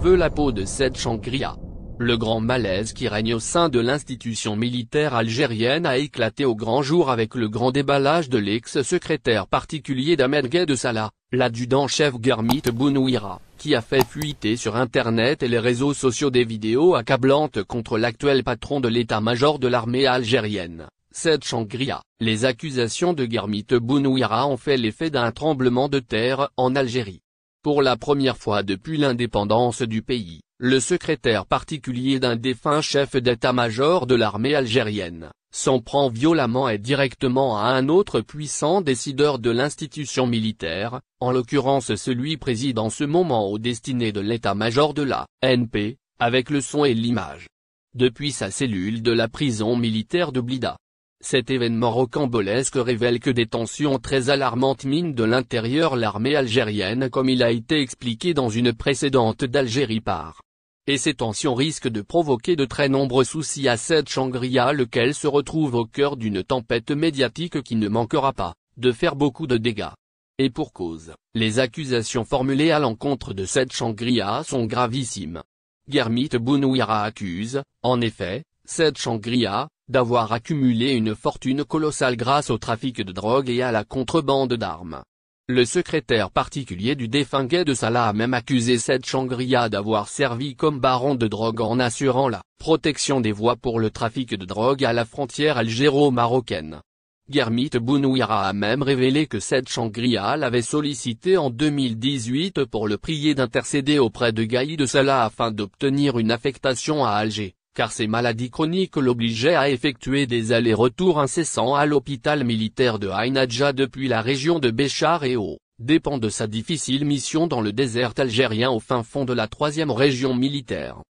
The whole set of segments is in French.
veut la peau de cette Shangria Le grand malaise qui règne au sein de l'institution militaire algérienne a éclaté au grand jour avec le grand déballage de l'ex-secrétaire particulier d'Ahmed Gay de Salah, l'adjudant-chef Garmit Bounouira, qui a fait fuiter sur Internet et les réseaux sociaux des vidéos accablantes contre l'actuel patron de l'état-major de l'armée algérienne. Cette Shangria, les accusations de Garmit Bounouira ont fait l'effet d'un tremblement de terre en Algérie. Pour la première fois depuis l'indépendance du pays, le secrétaire particulier d'un défunt chef d'état-major de l'armée algérienne, s'en prend violemment et directement à un autre puissant décideur de l'institution militaire, en l'occurrence celui préside en ce moment aux destinées de l'état-major de la NP, avec le son et l'image. Depuis sa cellule de la prison militaire de Blida, cet événement rocambolesque révèle que des tensions très alarmantes minent de l'intérieur l'armée algérienne comme il a été expliqué dans une précédente d'Algérie par. Et ces tensions risquent de provoquer de très nombreux soucis à cette shangri lequel se retrouve au cœur d'une tempête médiatique qui ne manquera pas, de faire beaucoup de dégâts. Et pour cause, les accusations formulées à l'encontre de cette shangri sont gravissimes. Germite Bounouira accuse, en effet, cette shangri d'avoir accumulé une fortune colossale grâce au trafic de drogue et à la contrebande d'armes. Le secrétaire particulier du défunt de Salah a même accusé cette Shangria d'avoir servi comme baron de drogue en assurant la protection des voies pour le trafic de drogue à la frontière algéro-marocaine. Guermit Bounouira a même révélé que cette Shangria l'avait sollicité en 2018 pour le prier d'intercéder auprès de Gaï de Salah afin d'obtenir une affectation à Alger car ses maladies chroniques l'obligeaient à effectuer des allers-retours incessants à l'hôpital militaire de Hainadja depuis la région de Béchar et au dépend de sa difficile mission dans le désert algérien au fin fond de la troisième région militaire.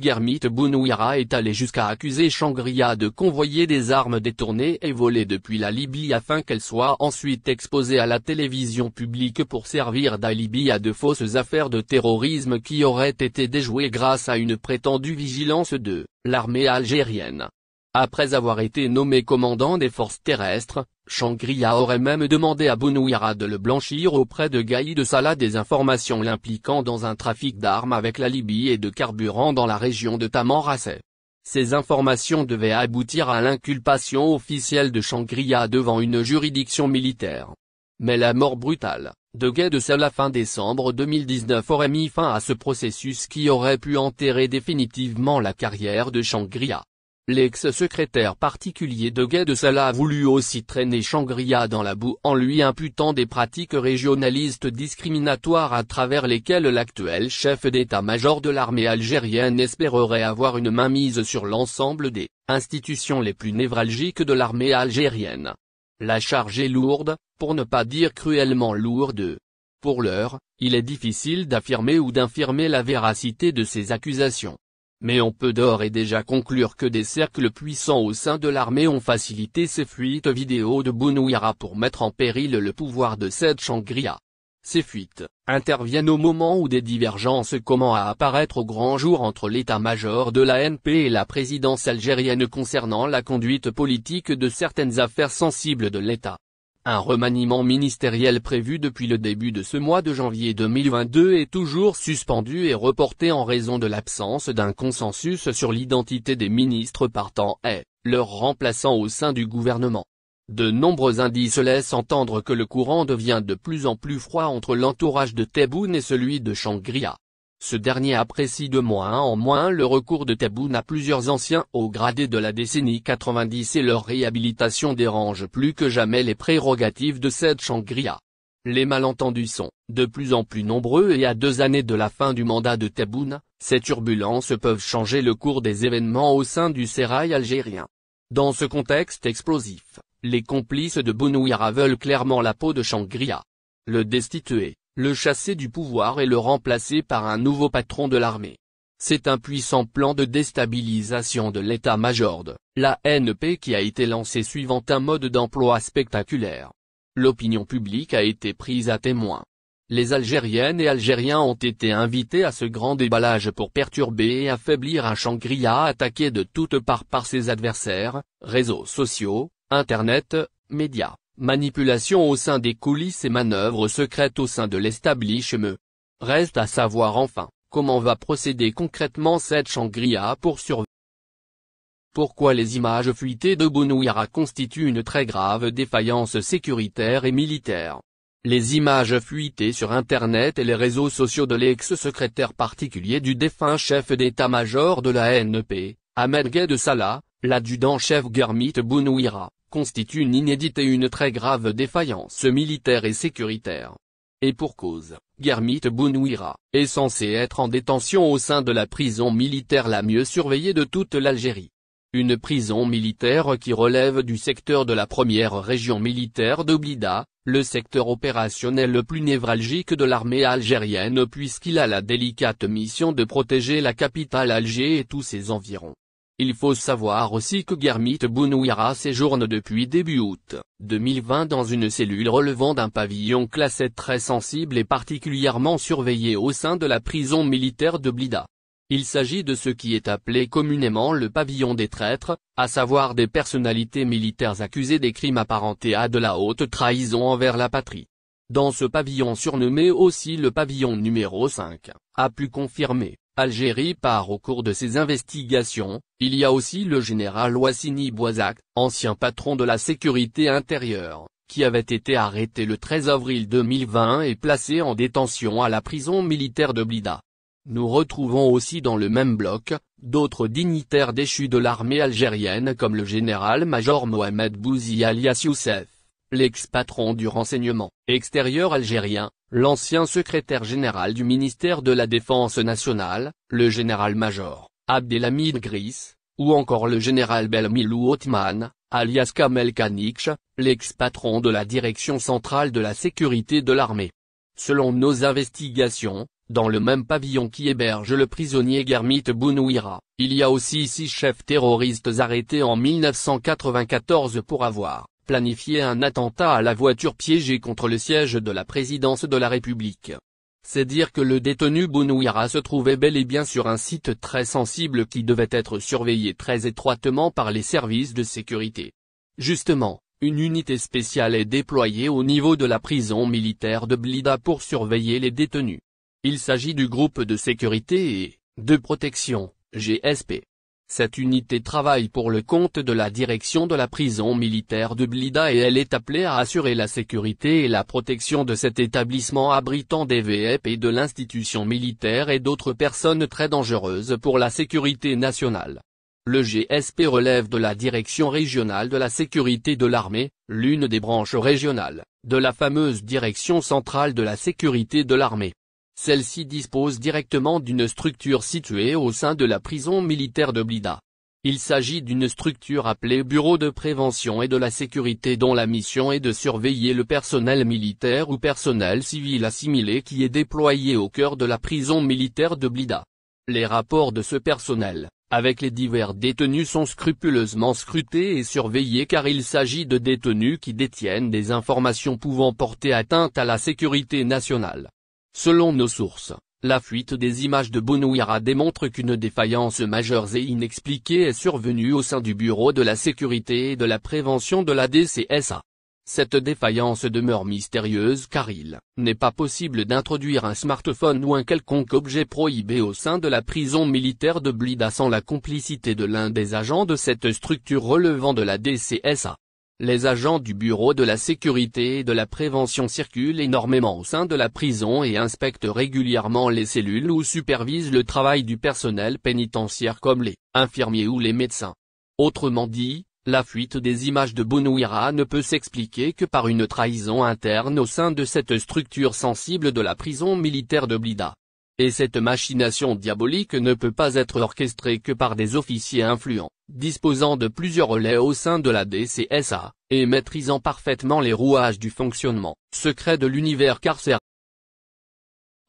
Guermite Bounouira est allé jusqu'à accuser Shangria de convoyer des armes détournées et volées depuis la Libye afin qu'elles soient ensuite exposées à la télévision publique pour servir d'alibi à de fausses affaires de terrorisme qui auraient été déjouées grâce à une prétendue vigilance de l'armée algérienne. Après avoir été nommé commandant des forces terrestres, shangri aurait même demandé à Bounouira de le blanchir auprès de Gaï de Salah des informations l'impliquant dans un trafic d'armes avec la Libye et de carburant dans la région de Tamanrasset. Ces informations devaient aboutir à l'inculpation officielle de shangri devant une juridiction militaire. Mais la mort brutale, de Gaï de Salah fin décembre 2019 aurait mis fin à ce processus qui aurait pu enterrer définitivement la carrière de shangri L'ex-secrétaire particulier de Gué de Salah a voulu aussi traîner shangri dans la boue en lui imputant des pratiques régionalistes discriminatoires à travers lesquelles l'actuel chef d'état-major de l'armée algérienne espérerait avoir une mainmise sur l'ensemble des institutions les plus névralgiques de l'armée algérienne. La charge est lourde, pour ne pas dire cruellement lourde. Pour l'heure, il est difficile d'affirmer ou d'infirmer la véracité de ces accusations mais on peut d'ores et déjà conclure que des cercles puissants au sein de l'armée ont facilité ces fuites vidéo de Bounouira pour mettre en péril le pouvoir de cette shangri Ces fuites interviennent au moment où des divergences commencent à apparaître au grand jour entre l'état-major de l'ANP et la présidence algérienne concernant la conduite politique de certaines affaires sensibles de l'État. Un remaniement ministériel prévu depuis le début de ce mois de janvier 2022 est toujours suspendu et reporté en raison de l'absence d'un consensus sur l'identité des ministres partant et, leur remplaçant au sein du gouvernement. De nombreux indices laissent entendre que le courant devient de plus en plus froid entre l'entourage de Tebboune et celui de shangri ce dernier apprécie de moins en moins le recours de Taboun à plusieurs anciens au gradés de la décennie 90 et leur réhabilitation dérange plus que jamais les prérogatives de cette shangri Les malentendus sont, de plus en plus nombreux et à deux années de la fin du mandat de Taboun, ces turbulences peuvent changer le cours des événements au sein du sérail algérien. Dans ce contexte explosif, les complices de Bounouira veulent clairement la peau de shangri Le destitué, le chasser du pouvoir et le remplacer par un nouveau patron de l'armée. C'est un puissant plan de déstabilisation de l'état-major de la NP qui a été lancé suivant un mode d'emploi spectaculaire. L'opinion publique a été prise à témoin. Les Algériennes et Algériens ont été invités à ce grand déballage pour perturber et affaiblir un shangri attaqué de toutes parts par ses adversaires, réseaux sociaux, Internet, médias manipulation au sein des coulisses et manœuvres secrètes au sein de l'establishment. Reste à savoir enfin, comment va procéder concrètement cette shangri pour survivre. Pourquoi les images fuitées de Bounouira constituent une très grave défaillance sécuritaire et militaire Les images fuitées sur Internet et les réseaux sociaux de l'ex-secrétaire particulier du défunt chef d'état-major de la NP, Ahmed Gay de Salah, l'adjudant-chef Germit Bounouira, constitue une inédite et une très grave défaillance militaire et sécuritaire. Et pour cause, Germit Bounouira, est censé être en détention au sein de la prison militaire la mieux surveillée de toute l'Algérie. Une prison militaire qui relève du secteur de la première région militaire d'Oblida, le secteur opérationnel le plus névralgique de l'armée algérienne puisqu'il a la délicate mission de protéger la capitale Alger et tous ses environs, il faut savoir aussi que guermite Bounouira séjourne depuis début août 2020 dans une cellule relevant d'un pavillon classé très sensible et particulièrement surveillé au sein de la prison militaire de Blida. Il s'agit de ce qui est appelé communément le pavillon des traîtres, à savoir des personnalités militaires accusées des crimes apparentés à de la haute trahison envers la patrie. Dans ce pavillon surnommé aussi le pavillon numéro 5, a pu confirmer, Algérie part au cours de ses investigations, il y a aussi le général Wassini Boisac, ancien patron de la sécurité intérieure, qui avait été arrêté le 13 avril 2020 et placé en détention à la prison militaire de Blida. Nous retrouvons aussi dans le même bloc, d'autres dignitaires déchus de l'armée algérienne comme le général-major Mohamed Bouzi alias Youssef l'ex-patron du renseignement extérieur algérien, l'ancien secrétaire général du ministère de la Défense nationale, le général-major, Abdelhamid Gris, ou encore le général Belmilou Othman, alias Kamel Kanich, l'ex-patron de la Direction centrale de la sécurité de l'armée. Selon nos investigations, dans le même pavillon qui héberge le prisonnier Germit Bounouira, il y a aussi six chefs terroristes arrêtés en 1994 pour avoir Planifier un attentat à la voiture piégée contre le siège de la présidence de la République. C'est dire que le détenu Bounouira se trouvait bel et bien sur un site très sensible qui devait être surveillé très étroitement par les services de sécurité. Justement, une unité spéciale est déployée au niveau de la prison militaire de Blida pour surveiller les détenus. Il s'agit du groupe de sécurité et de protection, GSP, cette unité travaille pour le compte de la direction de la prison militaire de Blida et elle est appelée à assurer la sécurité et la protection de cet établissement abritant des VEP et de l'institution militaire et d'autres personnes très dangereuses pour la sécurité nationale. Le GSP relève de la Direction régionale de la sécurité de l'armée, l'une des branches régionales, de la fameuse Direction centrale de la sécurité de l'armée. Celle-ci dispose directement d'une structure située au sein de la prison militaire de Blida. Il s'agit d'une structure appelée Bureau de prévention et de la sécurité dont la mission est de surveiller le personnel militaire ou personnel civil assimilé qui est déployé au cœur de la prison militaire de Blida. Les rapports de ce personnel, avec les divers détenus sont scrupuleusement scrutés et surveillés car il s'agit de détenus qui détiennent des informations pouvant porter atteinte à la sécurité nationale. Selon nos sources, la fuite des images de Bounouira démontre qu'une défaillance majeure et inexpliquée est survenue au sein du Bureau de la sécurité et de la prévention de la DCSA. Cette défaillance demeure mystérieuse car il n'est pas possible d'introduire un smartphone ou un quelconque objet prohibé au sein de la prison militaire de Blida sans la complicité de l'un des agents de cette structure relevant de la DCSA. Les agents du Bureau de la sécurité et de la prévention circulent énormément au sein de la prison et inspectent régulièrement les cellules ou supervisent le travail du personnel pénitentiaire comme les infirmiers ou les médecins. Autrement dit, la fuite des images de Bounouira ne peut s'expliquer que par une trahison interne au sein de cette structure sensible de la prison militaire de Blida. Et cette machination diabolique ne peut pas être orchestrée que par des officiers influents, disposant de plusieurs relais au sein de la DCSA, et maîtrisant parfaitement les rouages du fonctionnement secret de l'univers carcéral.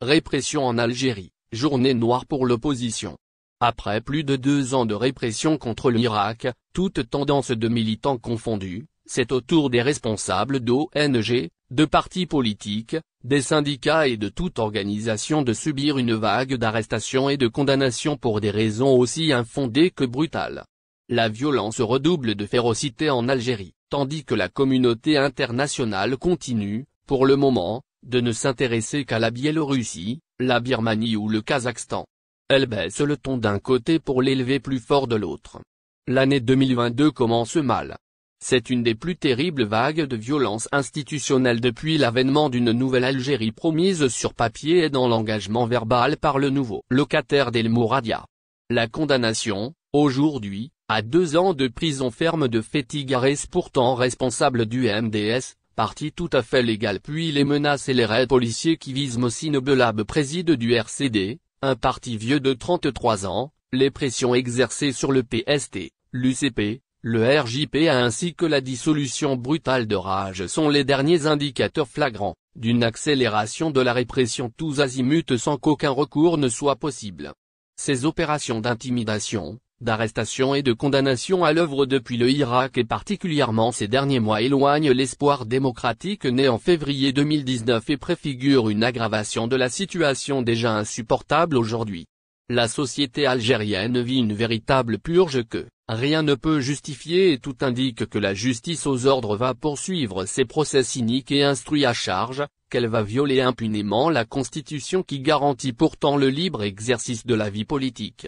Répression en Algérie, journée noire pour l'opposition. Après plus de deux ans de répression contre l'Irak, toute tendance de militants confondus, c'est au tour des responsables d'ONG, de partis politiques, des syndicats et de toute organisation de subir une vague d'arrestations et de condamnations pour des raisons aussi infondées que brutales. La violence redouble de férocité en Algérie, tandis que la communauté internationale continue, pour le moment, de ne s'intéresser qu'à la Biélorussie, la Birmanie ou le Kazakhstan. Elle baisse le ton d'un côté pour l'élever plus fort de l'autre. L'année 2022 commence mal. C'est une des plus terribles vagues de violence institutionnelle depuis l'avènement d'une nouvelle Algérie promise sur papier et dans l'engagement verbal par le nouveau locataire d'El Mouradia. La condamnation, aujourd'hui, à deux ans de prison ferme de Gares pourtant responsable du MDS, parti tout à fait légal puis les menaces et les raids policiers qui visent Mossine Belab préside du RCD, un parti vieux de 33 ans, les pressions exercées sur le PST, l'UCP, le RJP ainsi que la dissolution brutale de rage sont les derniers indicateurs flagrants, d'une accélération de la répression tous azimuts sans qu'aucun recours ne soit possible. Ces opérations d'intimidation, d'arrestation et de condamnation à l'œuvre depuis le Irak et particulièrement ces derniers mois éloignent l'espoir démocratique né en février 2019 et préfigurent une aggravation de la situation déjà insupportable aujourd'hui. La société algérienne vit une véritable purge que, Rien ne peut justifier et tout indique que la justice aux ordres va poursuivre ses procès cyniques et instruits à charge, qu'elle va violer impunément la Constitution qui garantit pourtant le libre exercice de la vie politique.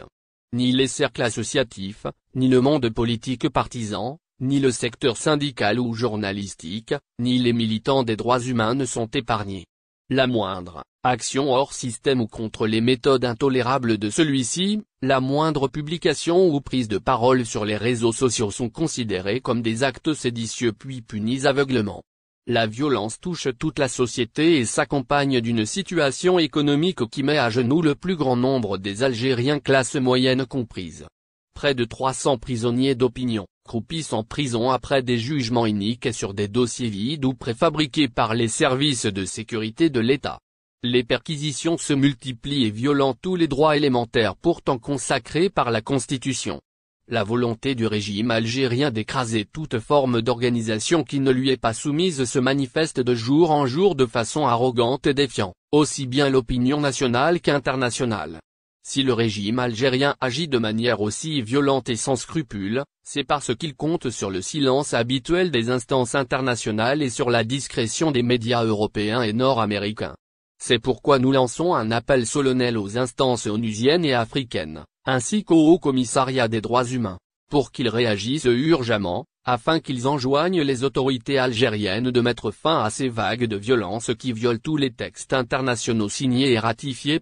Ni les cercles associatifs, ni le monde politique partisan, ni le secteur syndical ou journalistique, ni les militants des droits humains ne sont épargnés la moindre action hors système ou contre les méthodes intolérables de celui-ci, la moindre publication ou prise de parole sur les réseaux sociaux sont considérées comme des actes séditieux puis punis aveuglement. La violence touche toute la société et s'accompagne d'une situation économique qui met à genoux le plus grand nombre des Algériens classe moyenne comprise près de 300 prisonniers d'opinion, croupissent en prison après des jugements iniques et sur des dossiers vides ou préfabriqués par les services de sécurité de l'État. Les perquisitions se multiplient et violent tous les droits élémentaires pourtant consacrés par la Constitution. La volonté du régime algérien d'écraser toute forme d'organisation qui ne lui est pas soumise se manifeste de jour en jour de façon arrogante et défiant, aussi bien l'opinion nationale qu'internationale. Si le régime algérien agit de manière aussi violente et sans scrupules, c'est parce qu'il compte sur le silence habituel des instances internationales et sur la discrétion des médias européens et nord-américains. C'est pourquoi nous lançons un appel solennel aux instances onusiennes et africaines, ainsi qu'au Haut Commissariat des droits humains, pour qu'ils réagissent urgemment, afin qu'ils enjoignent les autorités algériennes de mettre fin à ces vagues de violence qui violent tous les textes internationaux signés et ratifiés